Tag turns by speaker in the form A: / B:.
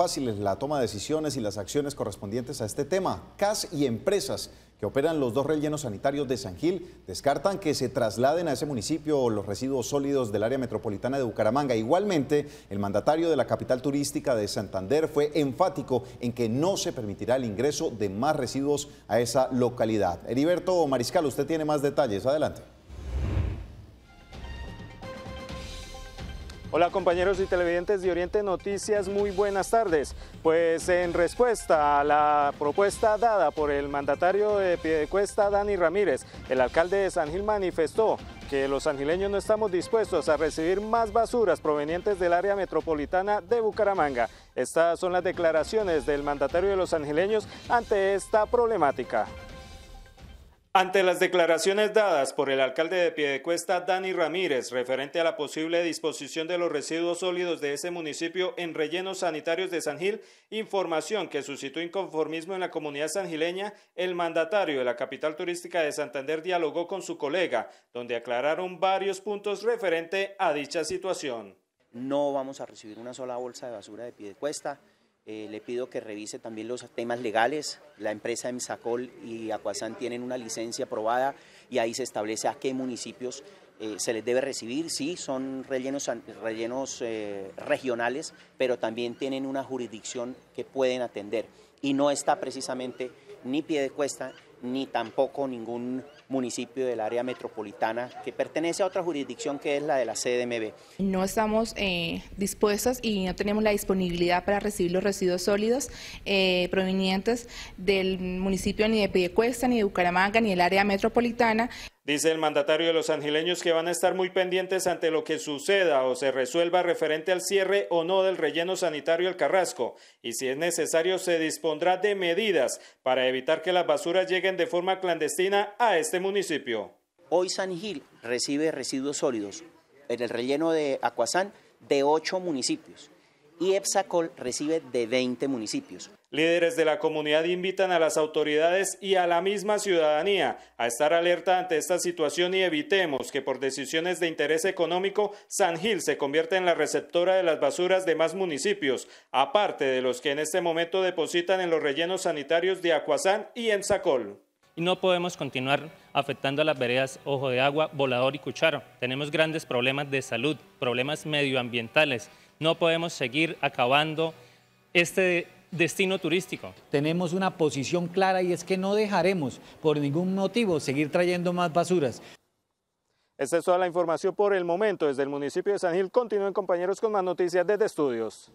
A: fáciles la toma de decisiones y las acciones correspondientes a este tema. CAS y empresas que operan los dos rellenos sanitarios de San Gil descartan que se trasladen a ese municipio los residuos sólidos del área metropolitana de Bucaramanga. Igualmente, el mandatario de la capital turística de Santander fue enfático en que no se permitirá el ingreso de más residuos a esa localidad. Heriberto Mariscal, usted tiene más detalles. Adelante.
B: Hola compañeros y televidentes de Oriente Noticias, muy buenas tardes. Pues en respuesta a la propuesta dada por el mandatario de Piedecuesta, Dani Ramírez, el alcalde de San Gil manifestó que los angileños no estamos dispuestos a recibir más basuras provenientes del área metropolitana de Bucaramanga. Estas son las declaraciones del mandatario de los angileños ante esta problemática. Ante las declaraciones dadas por el alcalde de Piedecuesta, Dani Ramírez, referente a la posible disposición de los residuos sólidos de ese municipio en rellenos sanitarios de San Gil, información que suscitó inconformismo en la comunidad sangileña, el mandatario de la capital turística de Santander dialogó con su colega, donde aclararon varios puntos referente a dicha situación.
C: No vamos a recibir una sola bolsa de basura de Piedecuesta. Eh, le pido que revise también los temas legales. La empresa Misacol y Acuasan tienen una licencia aprobada y ahí se establece a qué municipios eh, se les debe recibir. Sí, son rellenos, eh, regionales, pero también tienen una jurisdicción que pueden atender y no está precisamente ni Piedecuesta, ni tampoco ningún municipio del área metropolitana que pertenece a otra jurisdicción que es la de la CDMB.
B: No estamos eh, dispuestos y no tenemos la disponibilidad para recibir los residuos sólidos eh, provenientes del municipio ni de Piedecuesta, ni de Bucaramanga, ni del área metropolitana. Dice el mandatario de los angileños que van a estar muy pendientes ante lo que suceda o se resuelva referente al cierre o no del relleno sanitario El Carrasco y si es necesario se dispondrá de medidas para evitar que las basuras lleguen de forma clandestina a este municipio. Hoy San Gil recibe residuos sólidos
C: en el relleno de Acuazán de ocho municipios y EPSACOL recibe de 20 municipios.
B: Líderes de la comunidad invitan a las autoridades y a la misma ciudadanía a estar alerta ante esta situación y evitemos que por decisiones de interés económico San Gil se convierta en la receptora de las basuras de más municipios, aparte de los que en este momento depositan en los rellenos sanitarios de Acuazán y en Sacol. no podemos continuar afectando a las veredas Ojo de Agua, Volador y Cucharo. Tenemos grandes problemas de salud, problemas medioambientales, no podemos seguir acabando este destino turístico. Tenemos una posición clara y es que no dejaremos por ningún motivo seguir trayendo más basuras. Esta es toda la información por el momento. Desde el municipio de San Gil continúen compañeros con más noticias desde estudios.